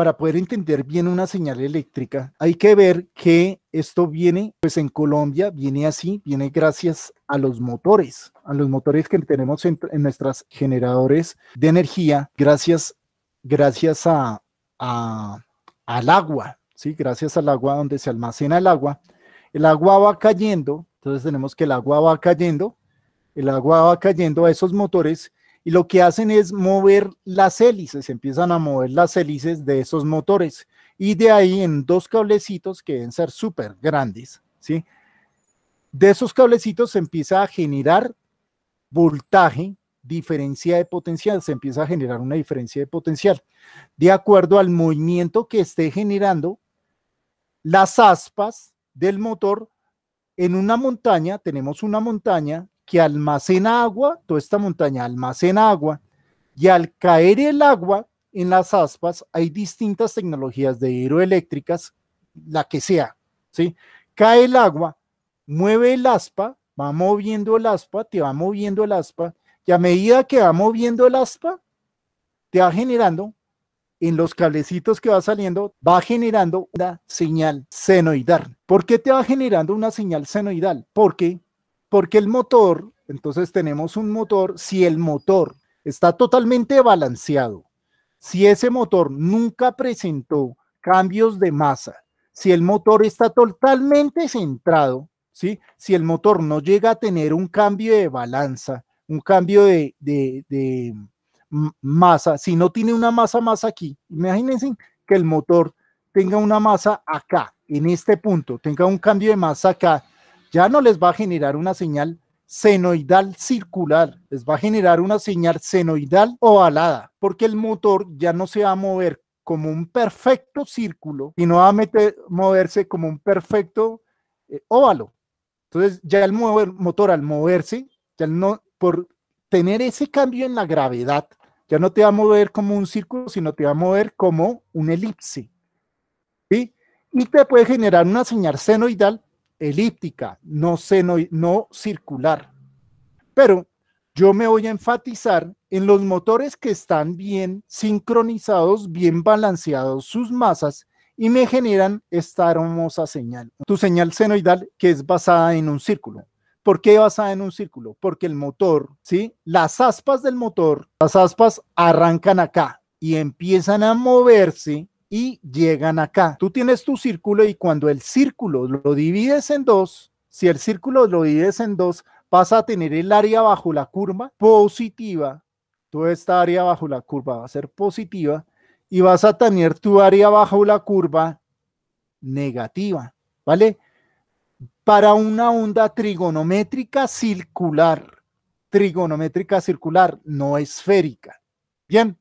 para poder entender bien una señal eléctrica, hay que ver que esto viene, pues en Colombia viene así, viene gracias a los motores, a los motores que tenemos en, nuestras generadores de energía, gracias, gracias a, al agua, ¿sí? gracias al agua donde se almacena el agua. El agua va cayendo, entonces tenemos que el agua va cayendo, el agua va cayendo a esos motores y lo que hacen es mover las hélices, empiezan a mover las hélices de esos motores y de ahí en dos cablecitos que deben ser súper grandes, ¿sí? De esos cablecitos se empieza a generar voltaje, diferencia de potencial, se empieza a generar una diferencia de potencial. De acuerdo al movimiento que esté generando, las aspas del motor en una montaña, tenemos una montaña que almacena agua, toda esta montaña almacena agua, y al caer el agua en las aspas hay distintas tecnologías de hidroeléctricas, la que sea, ¿sí? Cae el agua, mueve el aspa, va moviendo el aspa, te va moviendo el aspa, y a medida que va moviendo el aspa, te va generando en los cablecitos que va saliendo, va generando una señal senoidal. ¿Por qué te va generando una señal senoidal? Porque porque el motor, entonces tenemos un motor, si el motor está totalmente balanceado, si ese motor nunca presentó cambios de masa, si el motor está totalmente centrado, si el motor no llega a tener un cambio de balanza, un cambio de masa, si no tiene una masa más aquí, imagínense que el motor tenga una masa acá, en este punto, tenga un cambio de masa acá ya no les va a generar una señal senoidal circular, les va a generar una señal senoidal ovalada, porque el motor ya no se va a mover como un perfecto círculo, y no va a moverse como un perfecto eh, óvalo. Entonces, ya el motor al moverse, ya no, por tener ese cambio en la gravedad, ya no te va a mover como un círculo, sino te va a mover como un elipse. ¿sí? Y te puede generar una señal senoidal elíptica, no, seno, no circular. Pero yo me voy a enfatizar en los motores que están bien sincronizados, bien balanceados sus masas y me generan esta hermosa señal. Tu señal senoidal que es basada en un círculo. ¿Por qué basada en un círculo? Porque el motor, ¿sí? Las aspas del motor, las aspas arrancan acá y empiezan a moverse y llegan acá. Tú tienes tu círculo y cuando el círculo lo divides en dos, si el círculo lo divides en dos, vas a tener el área bajo la curva positiva. Toda esta área bajo la curva va a ser positiva y vas a tener tu área bajo la curva negativa, ¿vale? Para una onda trigonométrica circular, trigonométrica circular, no esférica. Bien,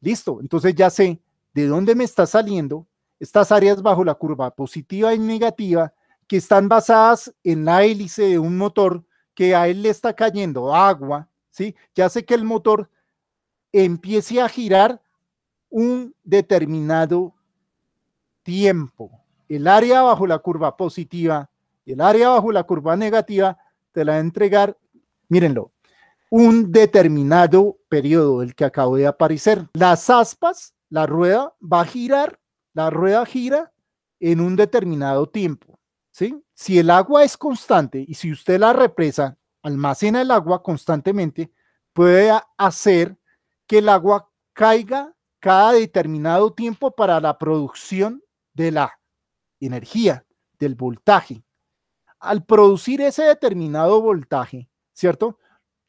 listo. Entonces ya sé de dónde me está saliendo estas áreas bajo la curva positiva y negativa que están basadas en la hélice de un motor que a él le está cayendo agua, ¿sí? Que sé que el motor empiece a girar un determinado tiempo. El área bajo la curva positiva y el área bajo la curva negativa te la va a entregar, mírenlo, un determinado periodo, el que acabo de aparecer. Las aspas la rueda va a girar, la rueda gira en un determinado tiempo. ¿sí? Si el agua es constante y si usted la represa almacena el agua constantemente, puede hacer que el agua caiga cada determinado tiempo para la producción de la energía, del voltaje. Al producir ese determinado voltaje, ¿cierto?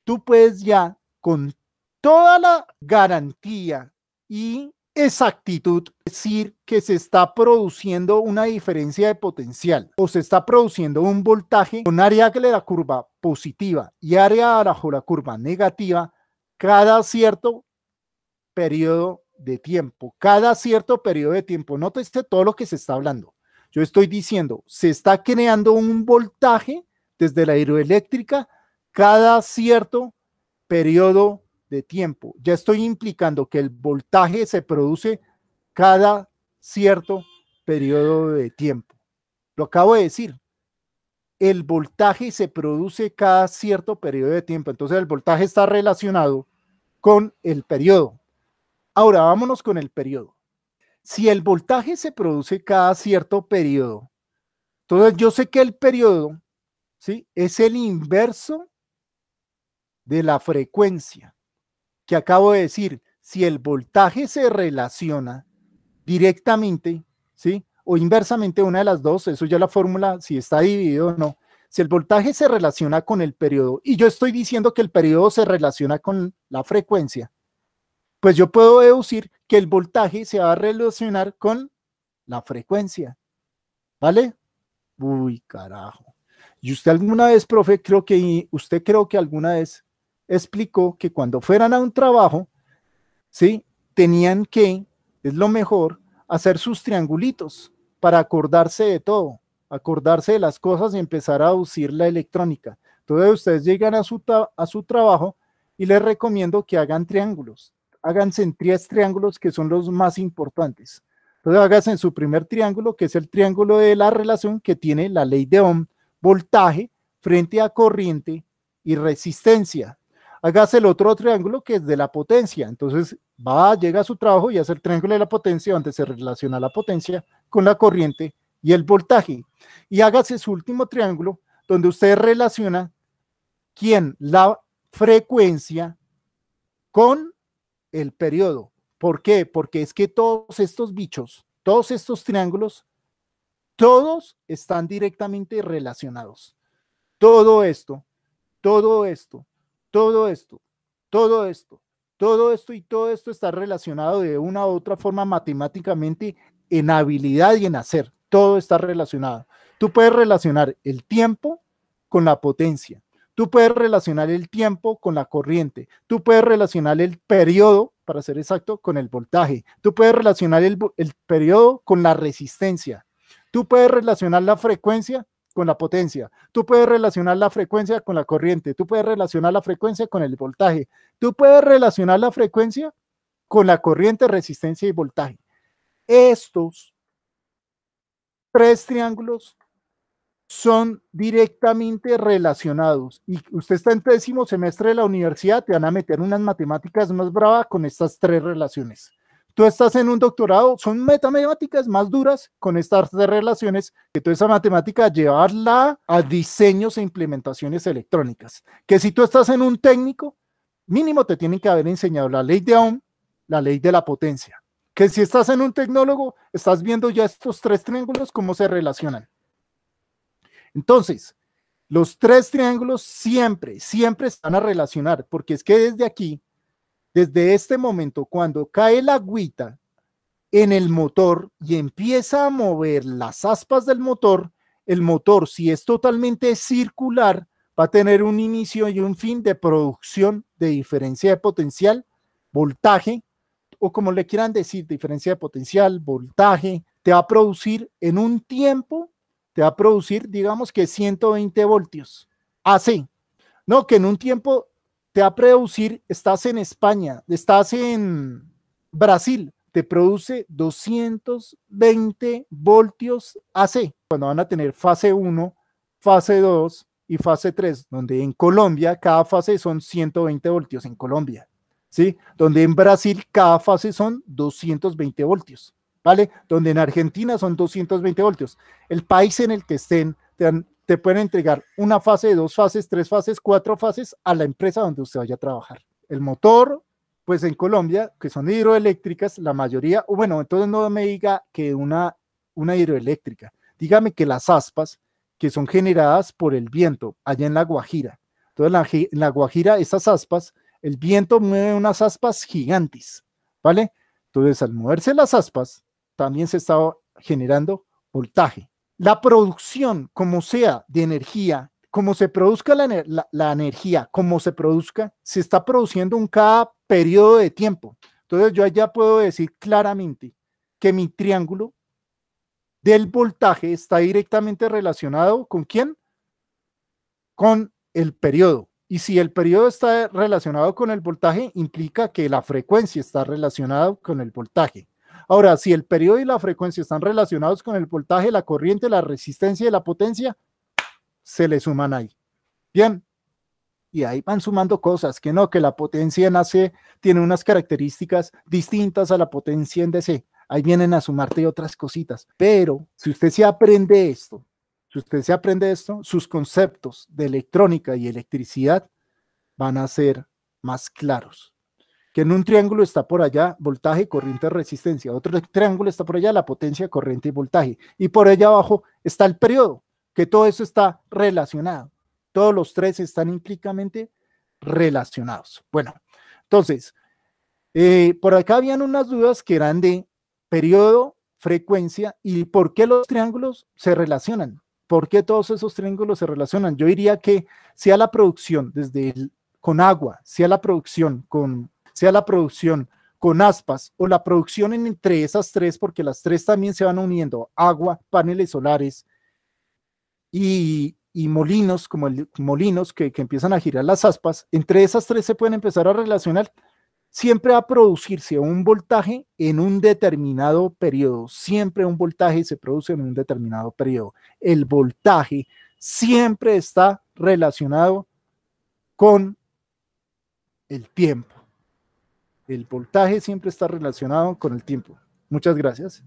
Tú puedes ya con toda la garantía y exactitud decir que se está produciendo una diferencia de potencial o se está produciendo un voltaje con área que le da curva positiva y área abajo la curva negativa cada cierto periodo de tiempo, cada cierto periodo de tiempo. Nótese todo lo que se está hablando. Yo estoy diciendo, se está creando un voltaje desde la hidroeléctrica cada cierto periodo de tiempo. Ya estoy implicando que el voltaje se produce cada cierto periodo de tiempo. Lo acabo de decir. El voltaje se produce cada cierto periodo de tiempo. Entonces el voltaje está relacionado con el periodo. Ahora vámonos con el periodo. Si el voltaje se produce cada cierto periodo, entonces yo sé que el periodo ¿sí? es el inverso de la frecuencia que acabo de decir, si el voltaje se relaciona directamente, ¿sí? O inversamente, una de las dos, eso ya la fórmula, si está dividido o no. Si el voltaje se relaciona con el periodo, y yo estoy diciendo que el periodo se relaciona con la frecuencia, pues yo puedo deducir que el voltaje se va a relacionar con la frecuencia. ¿Vale? Uy, carajo. Y usted alguna vez, profe, creo que, usted creo que alguna vez explicó que cuando fueran a un trabajo, ¿sí? Tenían que, es lo mejor, hacer sus triangulitos para acordarse de todo, acordarse de las cosas y empezar a usar la electrónica. Entonces ustedes llegan a su, a su trabajo y les recomiendo que hagan triángulos. Háganse en tres triángulos que son los más importantes. Entonces háganse en su primer triángulo, que es el triángulo de la relación que tiene la ley de Ohm, voltaje frente a corriente y resistencia hágase el otro triángulo que es de la potencia. Entonces va, llega a su trabajo y hace el triángulo de la potencia donde se relaciona la potencia con la corriente y el voltaje. Y hágase su último triángulo donde usted relaciona quién, la frecuencia con el periodo. ¿Por qué? Porque es que todos estos bichos, todos estos triángulos, todos están directamente relacionados. Todo esto, todo esto, todo esto, todo esto, todo esto y todo esto está relacionado de una u otra forma matemáticamente en habilidad y en hacer. Todo está relacionado. Tú puedes relacionar el tiempo con la potencia. Tú puedes relacionar el tiempo con la corriente. Tú puedes relacionar el periodo, para ser exacto, con el voltaje. Tú puedes relacionar el, periodo con la resistencia. Tú puedes relacionar la frecuencia con la potencia, tú puedes relacionar la frecuencia con la corriente, tú puedes relacionar la frecuencia con el voltaje, tú puedes relacionar la frecuencia con la corriente, resistencia y voltaje. Estos tres triángulos son directamente relacionados. Y usted está en décimo semestre de la universidad, te van a meter unas matemáticas más bravas con estas tres relaciones tú estás en un doctorado, son matemáticas más duras con estas relaciones que toda esa matemática llevarla a diseños e implementaciones electrónicas. Que si tú estás en un técnico, mínimo te tienen que haber enseñado la ley de Ohm, la ley de la potencia. Que si estás en un tecnólogo, estás viendo ya estos tres triángulos, cómo se relacionan. Entonces, los tres triángulos siempre, siempre están a relacionar, porque es que desde aquí desde este momento, cuando cae la agüita en el motor y empieza a mover las aspas del motor, el motor, si es totalmente circular, va a tener un inicio y un fin de producción de diferencia de potencial, voltaje, o como le quieran decir, diferencia de potencial, voltaje, te va a producir en un tiempo, te va a producir, digamos que 120 voltios. Así. No, que en un tiempo te va a producir, estás en España, estás en Brasil, te produce 220 voltios AC, cuando van a tener fase 1, fase 2 y fase 3, donde en Colombia cada fase son 120 voltios en Colombia, ¿sí? Donde en Brasil cada fase son 220 voltios, ¿vale? Donde en Argentina son 220 voltios. El país en el que estén te dan te pueden entregar una fase, dos fases, tres fases, cuatro fases a la empresa donde usted vaya a trabajar. El motor, pues en Colombia, que son hidroeléctricas, la mayoría, o bueno, entonces no me diga que una, una hidroeléctrica, dígame que las aspas, que son generadas por el viento allá en la Guajira. Entonces, la, en la Guajira, esas aspas, el viento mueve unas aspas gigantes, ¿vale? Entonces, al moverse las aspas, también se está generando voltaje la producción, como sea, de energía, como se produzca la, energía, como se produzca, se está produciendo en cada periodo de tiempo. Entonces yo ya puedo decir claramente que mi triángulo del voltaje está directamente relacionado con quién? Con el periodo. Y si el periodo está relacionado con el voltaje, implica que la frecuencia está relacionada con el voltaje. Ahora, si el periodo y la frecuencia están relacionados con el voltaje, la corriente, la resistencia y la potencia, se le suman ahí. Bien. Y ahí van sumando cosas, que no, que la potencia en AC tiene unas características distintas a la potencia en DC. Ahí vienen a sumarte otras cositas. Pero si usted se aprende esto, si usted se aprende esto, sus conceptos de electrónica y electricidad van a ser más claros que en un triángulo está por allá voltaje, corriente, resistencia, otro triángulo está por allá la potencia, corriente y voltaje, y por allá abajo está el periodo, que todo eso está relacionado. Todos los tres están implícitamente relacionados. Bueno, entonces, eh, por acá habían unas dudas que eran de periodo, frecuencia y por qué los triángulos se relacionan. ¿Por qué todos esos triángulos se relacionan? Yo diría que sea la producción desde el, con agua, sea la producción con sea la producción con aspas o la producción entre esas tres, porque las tres también se van uniendo, agua, paneles solares y, molinos, como el, molinos que, que empiezan a girar las aspas, entre esas tres se pueden empezar a relacionar siempre a producirse un voltaje en un determinado periodo. Siempre un voltaje se produce en un determinado periodo. El voltaje siempre está relacionado con el tiempo el voltaje siempre está relacionado con el tiempo. Muchas gracias.